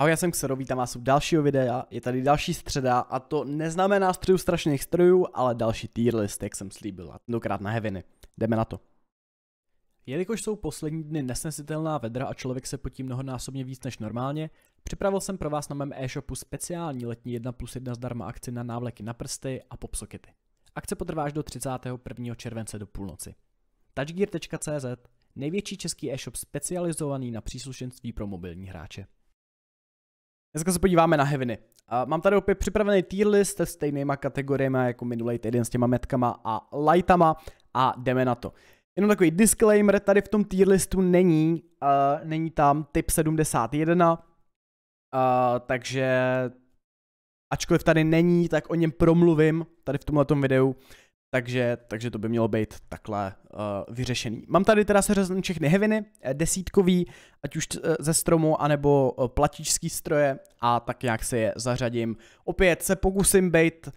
Ahoj, já jsem Xero, vítám vás u dalšího videa, je tady další středa a to neznamená středu strašných strojů, ale další tier list, jak jsem slíbil a tentokrát na Heaviny. Jdeme na to. Jelikož jsou poslední dny nesnesitelná vedra a člověk se potí mnohonásobně víc než normálně, připravil jsem pro vás na mém e-shopu speciální letní 1 plus 1 zdarma akci na návleky na prsty a popsokety. Akce potrvá až do 31. července do půlnoci. touchgear.cz, největší český e-shop specializovaný na příslušenství pro mobilní hráče. Dneska se podíváme na heviny. Uh, mám tady opět připravený tier list s stejnýma kategoriemi jako minulý týden s těma metkama a lightama a jdeme na to. Jenom takový disclaimer, tady v tom tier listu není, uh, není tam typ 71, uh, takže ačkoliv tady není, tak o něm promluvím tady v tomhletom videu, takže, takže to by mělo být takhle uh, vyřešený. Mám tady teda seřazen všechny heviny, eh, desítkový, ať už eh, ze stromu, anebo platičský stroje a tak nějak se je zařadím. Opět se pokusím být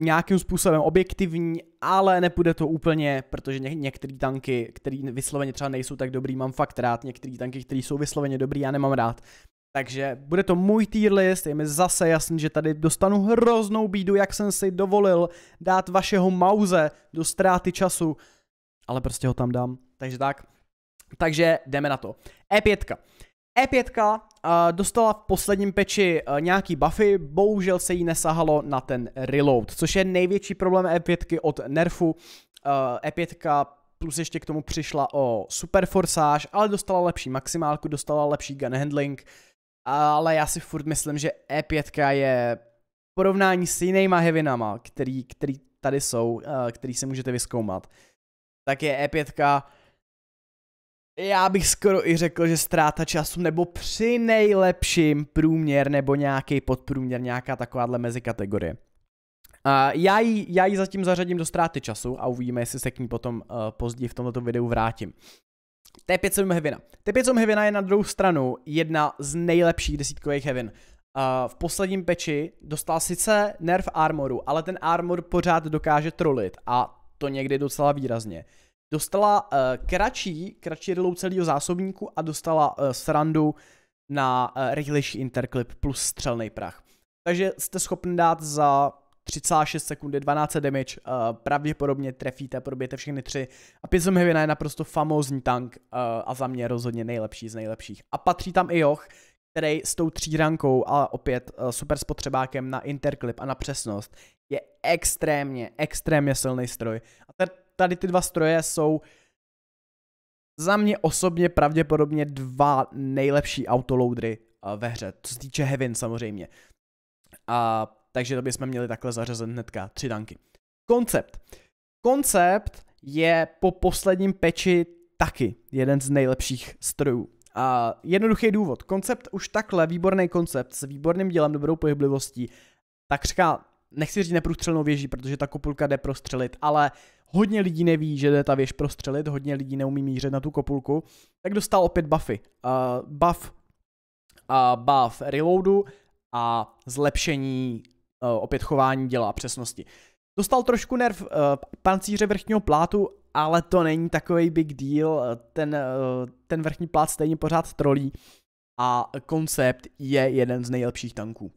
nějakým způsobem objektivní, ale nepůjde to úplně, protože ně, některé tanky, které vysloveně třeba nejsou tak dobrý, mám fakt rád, některé tanky, které jsou vysloveně dobrý, já nemám rád. Takže bude to můj tier list, je mi zase jasný, že tady dostanu hroznou bídu, jak jsem si dovolil dát vašeho mauze do ztráty času, ale prostě ho tam dám, takže tak. Takže jdeme na to. E5. E5 uh, dostala v posledním peči uh, nějaký buffy, bohužel se jí nesahalo na ten reload, což je největší problém E5 od nerfu. Uh, eh, E5 plus ještě k tomu přišla o super forsáž, ale dostala lepší maximálku, dostala lepší gun handling, ale já si furt myslím, že E5 je porovnání s jinýma heavinama, který, který tady jsou, eh, který si můžete vyskoumat. tak je E5 já bych skoro i řekl, že ztráta času nebo při nejlepším průměr nebo nějaký podprůměr, nějaká takováhle mezikategorie. Uh, já, ji, já ji zatím zařadím do ztráty času a uvidíme, jestli se k ní potom uh, později v tomto videu vrátím. T5-7 Hevina. T5-7 Hevina je na druhou stranu jedna z nejlepších desítkových Hevin. Uh, v posledním peči dostal sice nerf armoru, ale ten armor pořád dokáže trolit a to někdy docela výrazně. Dostala uh, kratší, kratší rilou celého zásobníku a dostala uh, srandu na uh, rychlejší interklip plus střelný prach. Takže jste schopni dát za 3,6 sekundy, 12 damage, uh, pravděpodobně trefíte, probijete všechny tři. A Pizum Hivina je naprosto famózní tank uh, a za mě rozhodně nejlepší z nejlepších. A patří tam i Joch, který s tou třírankou, ale opět uh, super spotřebákem na interklip a na přesnost, je extrémně, extrémně silný stroj. A tady ty dva stroje jsou za mě osobně pravděpodobně dva nejlepší autoloadery uh, ve hře, co se týče Heaven samozřejmě. A takže to bychom měli takhle zařazen hnedka tři danky. Koncept. Koncept je po posledním peči taky jeden z nejlepších strojů. A jednoduchý důvod. Koncept už takhle, výborný koncept s výborným dělem, dobrou pohyblivostí, říká, nechci říct neprůstřelnou věží, protože ta kopulka jde prostřelit, ale hodně lidí neví, že jde ta věž prostřelit, hodně lidí neumí mířit na tu kopulku, tak dostal opět buffy. Uh, buff, uh, buff reloadu a zlepšení Eh, opět chování děla a přesnosti. Dostal trošku nerv uh, pancíře vrchního plátu, ale to není takový big deal, ten, uh, ten vrchní plát stejně pořád trolí a koncept je jeden z nejlepších tanků. Uh,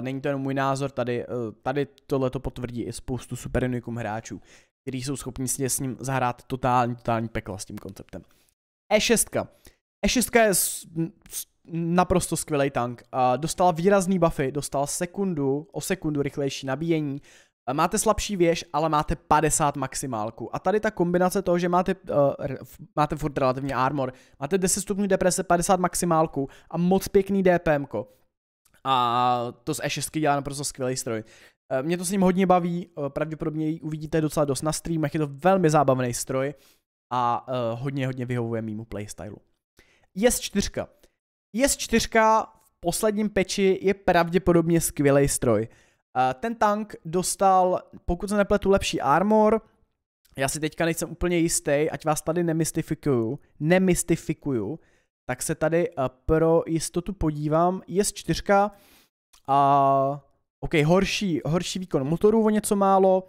není to jenom můj názor, tady, uh, tady tohle to potvrdí i spoustu Super Unicum hráčů, kteří jsou schopni si s ním zahrát totální, totální pekla s tím konceptem. E6. E6 je naprosto skvělý tank. Dostal výrazný buffy, dostal sekundu, o sekundu rychlejší nabíjení, Máte slabší věž, ale máte 50 maximálku. A tady ta kombinace toho, že máte, uh, máte furt relativně armor, máte 10 stupňů deprese, 50 maximálku a moc pěkný DPM. -ko. A to z E6 dělá naprosto skvělý stroj. Eh, mě to s ním hodně baví, eh, pravděpodobně ji uvidíte docela dost na streamech, je to velmi zábavný stroj a uh, hodně, hodně vyhovuje mýmu playstylu. Jest 4. IS-4 v posledním peči je pravděpodobně skvělý stroj. Ten tank dostal, pokud se nepletu, lepší armor, já si teďka nejsem úplně jistý, ať vás tady nemystifikuju, nemystifikuju, tak se tady eh, pro jistotu podívám, IS-4 a OK, horší, horší výkon motorů o něco málo,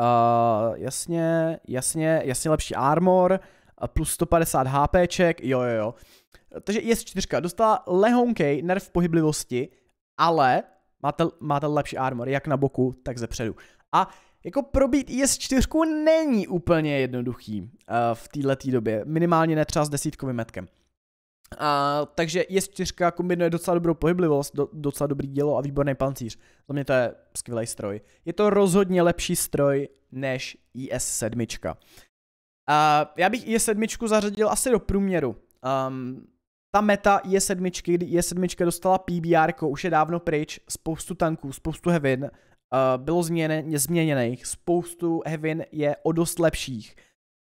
Uh, jasně, jasně, jasně lepší armor, plus 150 HPček, jo jo jo. Takže IS-4 dostala lehonkej nerv pohyblivosti, ale máte, máte lepší armor, jak na boku, tak ze předu. A jako probít IS-4 není úplně jednoduchý uh, v této době, minimálně ne třeba s desítkovým metkem. A, takže IS-4 kombinuje docela dobrou pohyblivost, do, docela dobrý dělo a výborný pancíř. Za mě to je skvělý stroj. Je to rozhodně lepší stroj než IS-7. Uh, já bych IS-7 zařadil asi do průměru. Um, ta meta je sedmičky, kdy je sedmička dostala PBR, už je dávno pryč, spoustu tanků, spoustu hevin, uh, bylo změněn, změněných, spoustu hevin je o dost lepších.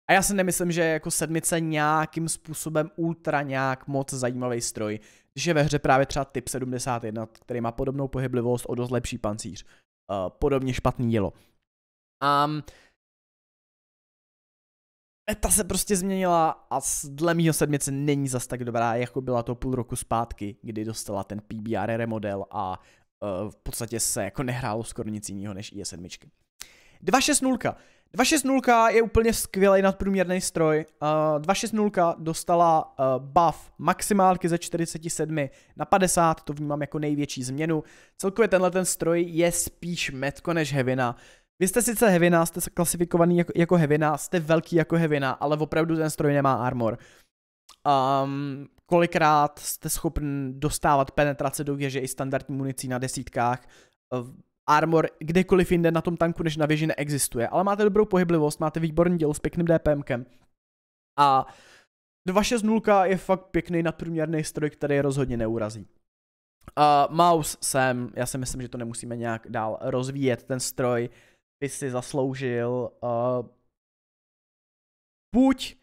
A já si nemyslím, že jako sedmice nějakým způsobem ultra nějak moc zajímavý stroj, když je ve hře právě třeba typ 71, který má podobnou pohyblivost, o dost lepší pancíř. Uh, podobně špatný dělo. Um, Meta se prostě změnila a dle mýho sedmice není zas tak dobrá, jako byla to půl roku zpátky, kdy dostala ten PBR remodel a uh, v podstatě se jako nehrálo skoro nic jiného než IE7. 260. 260 je úplně skvělý nadprůměrný stroj. Uh, eh, 260 dostala uh, buff maximálky ze 47 na 50, to vnímám jako největší změnu. Celkově tenhle ten stroj je spíš metko než hevina. Vy jste sice hevina, jste klasifikovaný jako, jako hevina, jste velký jako hevina, ale opravdu ten stroj nemá armor. Um, kolikrát jste schopen dostávat penetrace do věže i standardní municí na desítkách. Ehm, armor kdekoliv jinde na tom tanku než na věži neexistuje, ale máte dobrou pohyblivost, máte výborný děl s pěkným DPMkem. A znulka je fakt pěkný nadprůměrný stroj, který rozhodně neurazí. Uh, mouse sem, já si myslím, že to nemusíme nějak dál rozvíjet, ten stroj uh, by si zasloužil uh, buď,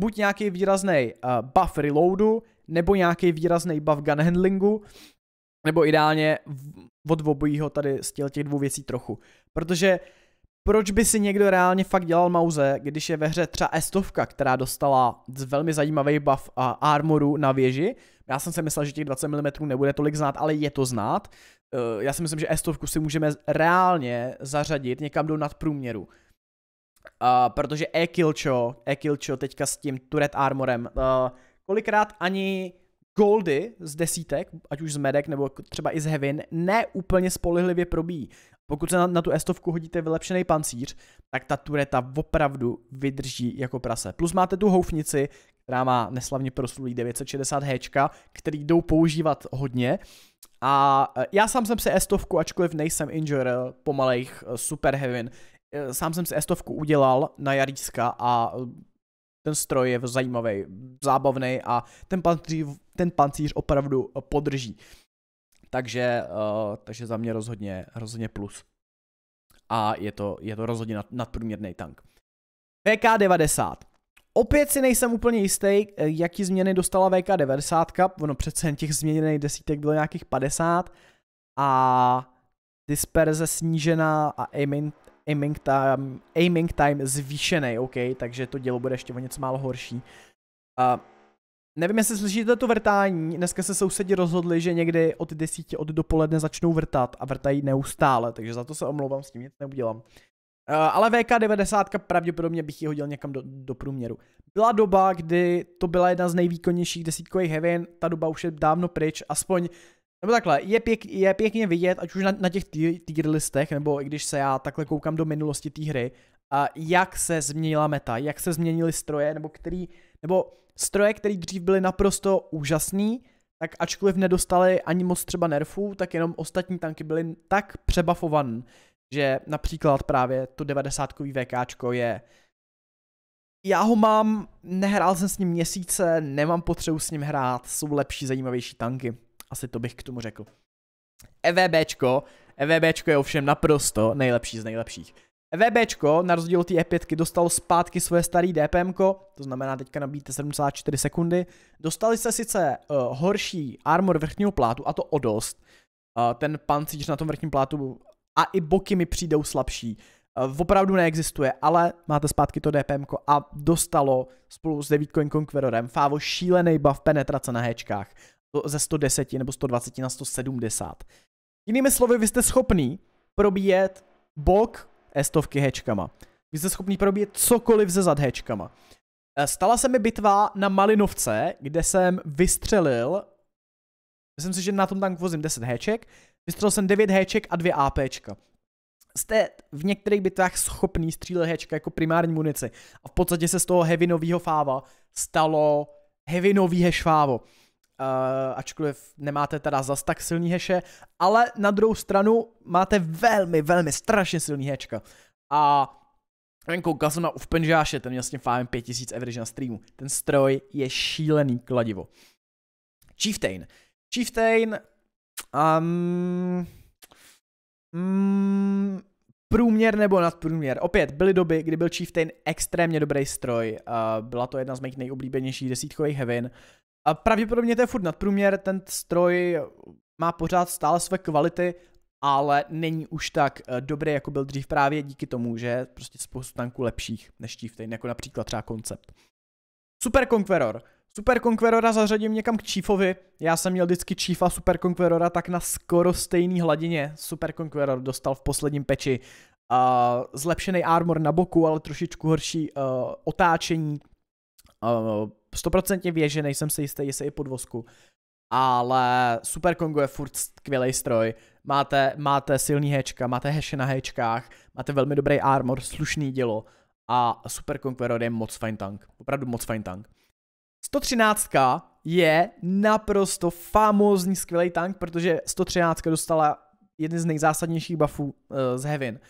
buď nějaký výrazný uh, buff reloadu, nebo nějaký výrazný buff gun handlingu, nebo ideálně od obojího tady z těch dvou věcí trochu. Protože proč by si někdo reálně fakt dělal mauze, když je ve hře třeba Estovka, která dostala velmi zajímavý buff uh, armoru na věži. Já jsem si myslel, že těch 20 mm nebude tolik znát, ale je to znát. Eh, já si myslím, že S100 si můžeme reálně zařadit někam do nadprůměru. Uh, protože E-Kilcho, E-Kilcho teďka s tím Turret Armorem, uh, kolikrát ani goldy z desítek, ať už z medek nebo třeba i z hevin, neúplně spolehlivě probíjí. Pokud se na, na tu estovku hodíte vylepšený pancíř, tak ta tureta opravdu vydrží jako prase. Plus máte tu houfnici, která má neslavně proslulý 960 H, který jdou používat hodně, a e, já sám jsem si estovku, ačkoliv nejsem injure pomalejch e, super heaven, e, sám jsem si estovku udělal na Jaríska a ten stroj je zajímavý, zábavný a ten pancíř, ten pancíř opravdu podrží. Takže, takže za mě rozhodně, rozhodně plus. A je to, je to rozhodně nad, nadprůměrný tank. VK90. Opět si nejsem úplně jistý, eh, jaký změny dostala VK90, ono přece těch změněných desítek bylo nějakých 50 a disperze snížená a aiming, aiming, time, aiming time zvýšený, OK, takže to dělo bude ještě o něco málo horší. Uh, nevím, jestli slyšíte to vrtání, dneska se sousedi rozhodli, že někdy od desíti od dopoledne začnou vrtat a vrtají neustále, takže za to se omlouvám, s tím nic neudělám. Eh, ale VK 90 pravděpodobně bych ji hodil někam do, do průměru. Byla doba, kdy to byla jedna z nejvýkonnějších desítkových heaven, ta doba už je dávno pryč, aspoň nebo takhle, je, pěk, je pěkně vidět, ať už na, na těch tier listech, nebo i když se já takhle koukám do minulosti té hry, a jak se změnila meta, jak se změnily stroje, nebo který, nebo stroje, které dřív byly naprosto úžasný, tak ačkoliv nedostali ani moc třeba nerfů, tak jenom ostatní tanky byly tak přebafované, že například právě to 90-kový VKčko je já ho mám, nehrál jsem s ním měsíce, nemám potřebu s ním hrát, jsou lepší, zajímavější tanky. Asi to bych k tomu řekl. EVBčko, EVBčko je ovšem naprosto nejlepší z nejlepších. EVBčko, na rozdíl od té E5, dostalo zpátky svoje starý DPMko, to znamená teďka nabíte 74 sekundy. Dostali se sice uh, horší armor vrchního plátu, a to o dost. Uh, ten pancíř na tom vrchním plátu a i boky mi přijdou slabší. Eh, opravdu neexistuje, ale máte zpátky to DPM a dostalo spolu s David Coin Conquerorem Fávo šílený buff penetrace na hečkách ze 110 nebo 120 na 170. Jinými slovy, vy jste schopný probíjet bok estovky hečkama. Vy jste schopný probíjet cokoliv ze zad hečkama. Eh, stala se mi bitva na Malinovce, kde jsem vystřelil, myslím si, že na tom tank vozím 10 heček, Vystřelil jsem 9 Hček a 2 APčka. Jste v některých bitvách schopný střílet Hčka jako primární munici. A v podstatě se z toho hevinového fáva stalo hash fávo. Uh, ačkoliv nemáte teda zas tak silný heše, ale na druhou stranu máte velmi, velmi strašně silný hečka. A ten koukal jsem na Ufpenžáše, ten jasně fávem 5000 average na streamu. Ten stroj je šílený kladivo. Chieftain. Chieftain Um, mm, průměr nebo nadprůměr. Opět, byly doby, kdy byl Chieftain extrémně dobrý stroj. Uh, byla to jedna z mých nejoblíbenějších desítkových heaven. A pravděpodobně to je furt nadprůměr, ten stroj má pořád stále své kvality, ale není už tak eh, dobrý, jako byl dřív právě díky tomu, že prostě spoustu tanků lepších než Chieftain, jako například třeba koncept. Super Conqueror. Super Conquerora zařadím někam k Chiefovi. Já jsem měl vždycky Chiefa Super Conquerora tak na skoro stejný hladině. Super Conqueror dostal v posledním peči uh, zlepšený armor na boku, ale trošičku horší uh, otáčení. Uh, eh, 100% věže, nejsem si jistý, jestli i podvozku. Ale Super Kongo je furt skvělý stroj. Máte, máte silný hečka, máte heše na hečkách, máte velmi dobrý armor, slušný dělo a Super Conqueror je moc fajn tank. Opravdu moc fajn tank. 113 je naprosto famózní skvělý tank, protože 113 dostala jeden z nejzásadnějších buffů uh, z Heaven. Uh,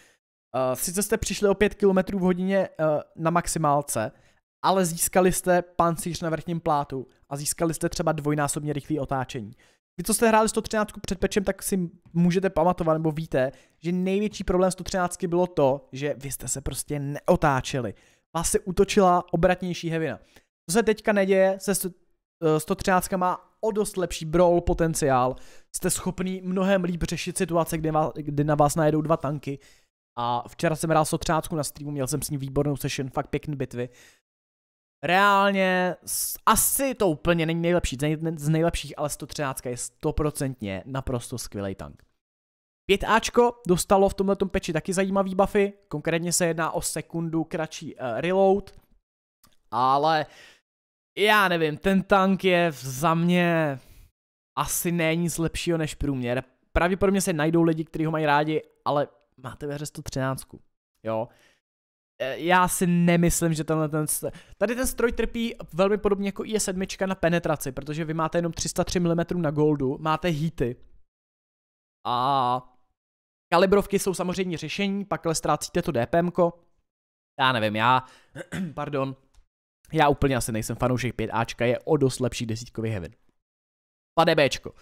eh, sice jste přišli o 5 km v hodině uh, na maximálce, ale získali jste pancíř na vrchním plátu a získali jste třeba dvojnásobně rychlé otáčení. Vy, co jste hráli 113 před pečem, tak si můžete pamatovat nebo víte, že největší problém 113 bylo to, že vy jste se prostě neotáčeli. Vás se utočila obratnější hevina. Co se teďka neděje se 113 eh, má o dost lepší brawl potenciál. Jste schopný mnohem líp řešit situace, kdy, vás, kdy na vás najedou dva tanky. A včera jsem hrál 113. na streamu, měl jsem s ní výbornou session, fakt pěkný bitvy. Reálně, asi to úplně není nejlepší, z nejlepších, ale 113 je stoprocentně naprosto skvělý tank. 5Ačko dostalo v tomto peči taky zajímavý buffy, konkrétně se jedná o sekundu kratší uh, reload, ale uh, já nevím, ten tank je za mě asi není nic lepšího než průměr. Pravděpodobně se najdou lidi, kteří ho mají rádi, ale máte ve hře 113. Jo. E, já si nemyslím, že tenhle ten... Tady ten stroj trpí velmi podobně jako i7 na penetraci, protože vy máte jenom 303 mm na goldu, máte heaty. A kalibrovky jsou samozřejmě řešení, pak ale ztrácíte to DPMko. Já nevím, já... Pardon, já úplně asi nejsem fanoušek 5Ačka, je o dost lepší desítkový heaven. Pade Bčko.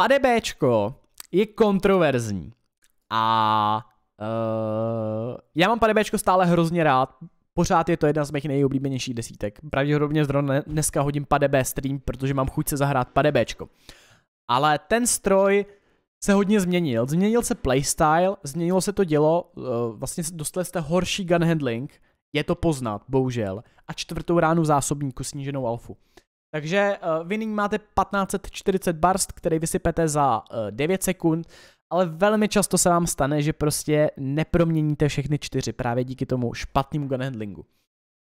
Pade Bčko je kontroverzní. A uh, já mám Pade Bčko stále hrozně rád. Pořád je to jedna z mých nejoblíbenějších desítek. Pravděpodobně zrovna dneska hodím B stream, protože mám chuť se zahrát Bčko. Ale ten stroj se hodně změnil. Změnil se playstyle, změnilo se to dělo, uh, vlastně dostali jste horší gun handling, je to poznat, bohužel. A čtvrtou ránu zásobníku sníženou alfu. Takže uh, vy nyní máte 1540 barst, který vysypete za uh, eh, 9 sekund, ale velmi často se vám stane, že prostě neproměníte všechny čtyři právě díky tomu špatnému gunhandlingu.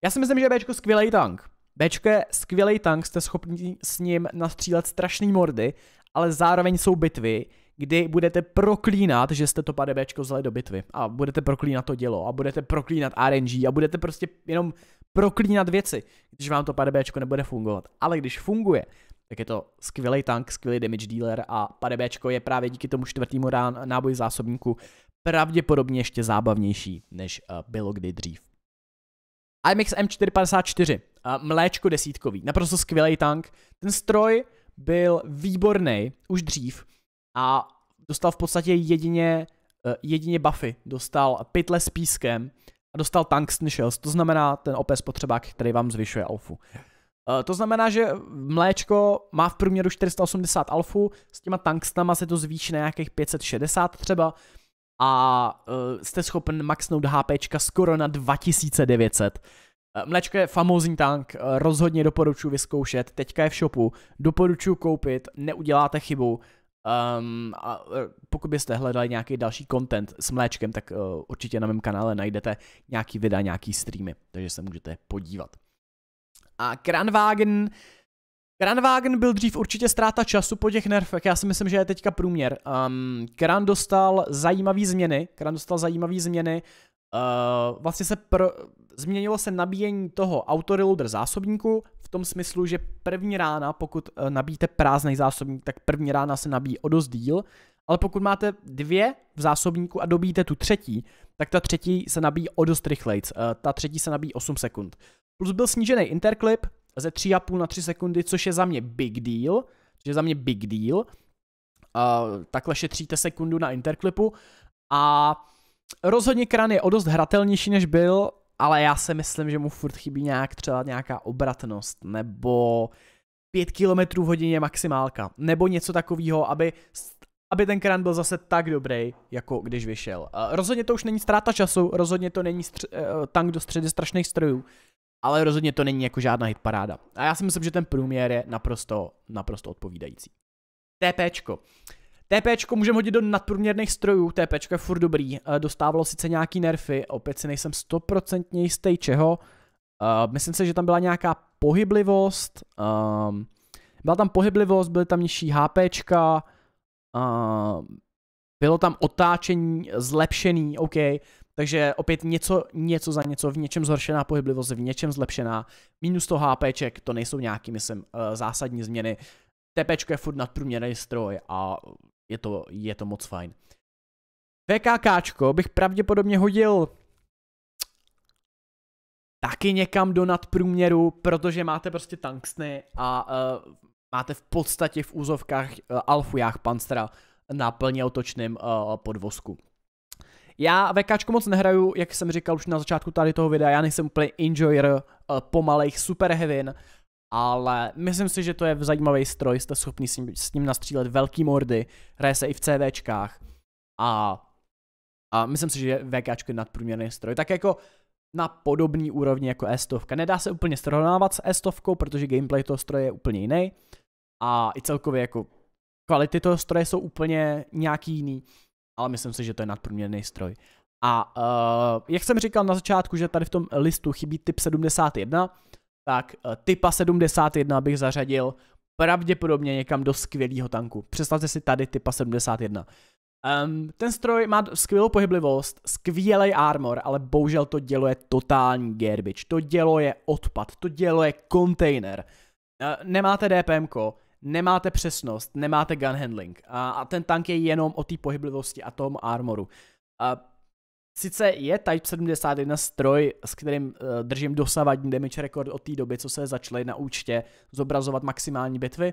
Já si myslím, že Bčko je skvělý tank. Bčko je skvělý tank, jste schopni s ním nastřílet strašný mordy, ale zároveň jsou bitvy, kdy budete proklínat, že jste to PDBčko vzali do bitvy a budete proklínat to dělo a budete proklínat RNG a budete prostě jenom proklínat věci, když vám to PDBčko nebude fungovat. Ale když funguje, tak je to skvělý tank, skvělý damage dealer a PDBčko je právě díky tomu rán náboji zásobníku pravděpodobně ještě zábavnější, než eh, bylo kdy dřív. IMX M454, eh, mléčko desítkový, naprosto skvělý tank. Ten stroj byl výborný už dřív, a dostal v podstatě jedině, eh, jedině buffy. Dostal pytle s pískem a dostal tungsten shells, to znamená ten OP spotřebák, který vám zvyšuje alfu. Eh, to znamená, že mléčko má v průměru 480 alfu, s těma tungstnama se to zvýší na nějakých 560 třeba a eh, jste schopen maxnout HP skoro na 2900. Mlečko je famózní tank, rozhodně doporučuji vyzkoušet, teďka je v shopu, doporučuji koupit, neuděláte chybu, Um, a e, pokud byste hledali nějaký další content s mléčkem, tak uh, určitě na mém kanále najdete nějaký videa, nějaký streamy, takže se můžete podívat. A Kranwagen, Kranwagen byl dřív určitě ztráta času po těch nerfech, já si myslím, že je teďka průměr. Um, Kran dostal zajímavé změny, Kran dostal zajímavé změny, uh, vlastně se pro, změnilo se nabíjení toho autoreloader zásobníku, tom smyslu, že první rána, pokud eh, nabíte prázdný zásobník, tak první rána se nabíjí o dost díl, ale pokud máte dvě v zásobníku a dobíte tu třetí, tak ta třetí se nabíjí o dost rychlejc. Eh, ta třetí se nabíjí 8 sekund. Plus byl snížený interklip ze 3,5 na 3 sekundy, což je za mě big deal. Což je za mě big deal. Eh, takhle šetříte sekundu na interklipu. A rozhodně kran je o dost hratelnější, než byl ale já si myslím, že mu furt chybí nějak třeba nějaká obratnost, nebo 5 km v hodině maximálka, nebo něco takového, aby, aby ten krán byl zase tak dobrý, jako když vyšel. Eh, rozhodně to už není ztráta času, rozhodně to není stř- eh, tank do středy strašných strojů, ale rozhodně to není jako žádná hitparáda. A já si myslím, že ten průměr je naprosto, naprosto odpovídající. TPčko. TPčko můžeme hodit do nadprůměrných strojů, TPčko je furt dobrý, eh, dostávalo sice nějaký nerfy, opět si nejsem stoprocentně jistý čeho, eh, myslím si, že tam byla nějaká pohyblivost, ehm, byla tam pohyblivost, byly tam nižší HPčka, ehm, bylo tam otáčení zlepšený, OK, takže opět něco, něco za něco, v něčem zhoršená pohyblivost, v něčem zlepšená, minus to HPček, to nejsou nějaký, myslím, eh, zásadní změny. TPčko je furt nadprůměrný stroj a je to, je to moc fajn. VKKčko bych pravděpodobně hodil taky někam do nadprůměru, protože máte prostě tanksny a uh, máte v podstatě v úzovkách uh, eh, alfujách panstra na plně otočném uh, podvozku. Já VKčko moc nehraju, jak jsem říkal už na začátku tady toho videa, já nejsem úplně enjoyer uh, pomalejch superhevin, ale myslím si, že to je zajímavý stroj, jste schopni s ním, s ním nastřílet velký mordy, hraje se i v CVčkách a, a myslím si, že VKčko je nadprůměrný stroj. Tak jako na podobný úrovni jako s Tovka. Nedá se úplně srovnávat s s protože gameplay toho stroje je úplně jiný a i celkově jako kvality toho stroje jsou úplně nějaký jiný, ale myslím si, že to je nadprůměrný stroj. A uh, jak jsem říkal na začátku, že tady v tom listu chybí typ 71, tak eh, typa 71 bych zařadil pravděpodobně někam do skvělého tanku. Představte si tady typa 71. Um, ten stroj má skvělou pohyblivost, skvělý armor, ale bohužel to dělo je totální garbage. To dělo je odpad, to dělo je kontejner. Uh, nemáte DPM, nemáte přesnost, nemáte gun handling. Uh, a ten tank je jenom o té pohyblivosti a tom armoru. Uh, Sice je Type 71 stroj, s kterým uh, držím dosavadní damage rekord od té doby, co se začaly na účtě zobrazovat maximální bitvy,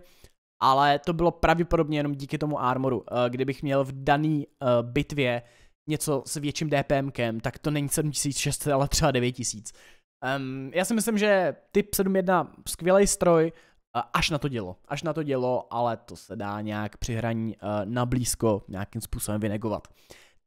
ale to bylo pravděpodobně jenom díky tomu armoru. Uh, kdybych měl v dané uh, eh, bitvě něco s větším DPMkem, tak to není 7600, ale třeba 9000. Um, já si myslím, že typ 71 skvělý stroj, uh, až na to dělo. Až na to dělo, ale to se dá nějak při hraní uh, na blízko nějakým způsobem vynegovat.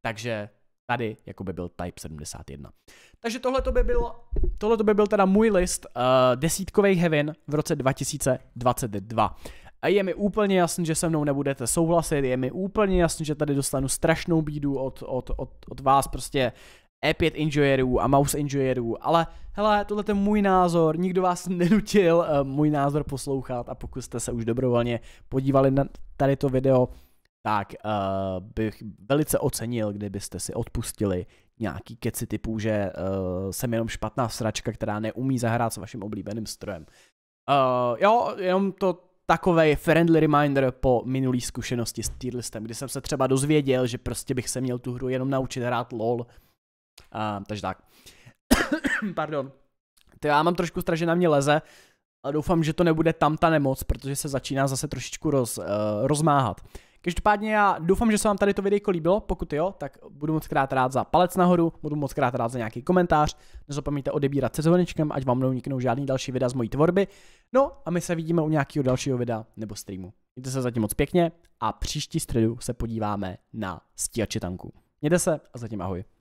Takže tady jako by byl Type 71. Takže tohle to by, bylo, tohle by byl teda můj list uh, eh, desítkových heaven v roce 2022. A je mi úplně jasný, že se mnou nebudete souhlasit, je mi úplně jasný, že tady dostanu strašnou bídu od, od, od, od vás prostě E5 enjoyerů a mouse enjoyerů, ale hele, tohle je můj názor, nikdo vás nenutil uh, můj názor poslouchat a pokud jste se už dobrovolně podívali na tady to video, tak uh, bych velice ocenil, kdybyste si odpustili nějaký keci typu, že uh, jsem jenom špatná sračka, která neumí zahrát s vaším oblíbeným strojem. Uh, jo, jenom to takový friendly reminder po minulý zkušenosti s tierlistem, kdy jsem se třeba dozvěděl, že prostě bych se měl tu hru jenom naučit hrát LOL. Uh, takže tak. Pardon. To já mám trošku strach, že na mě leze, ale doufám, že to nebude tam ta nemoc, protože se začíná zase trošičku roz, uh, rozmáhat. Každopádně já doufám, že se vám tady to video líbilo, pokud jo, tak budu moc krát rád za palec nahoru, budu moc krát rád za nějaký komentář, nezapomeňte odebírat se zvonečkem, ať vám neuniknou žádný další videa z mojí tvorby, no a my se vidíme u nějakého dalšího videa nebo streamu. Mějte se zatím moc pěkně a příští středu se podíváme na stíhače tanku. Mějte se a zatím ahoj.